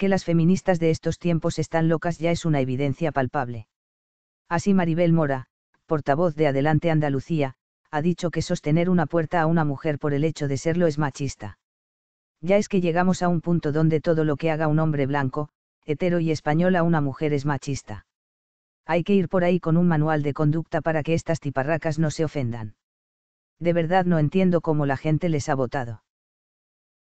que las feministas de estos tiempos están locas ya es una evidencia palpable. Así Maribel Mora, portavoz de Adelante Andalucía, ha dicho que sostener una puerta a una mujer por el hecho de serlo es machista. Ya es que llegamos a un punto donde todo lo que haga un hombre blanco, hetero y español a una mujer es machista. Hay que ir por ahí con un manual de conducta para que estas tiparracas no se ofendan. De verdad no entiendo cómo la gente les ha votado.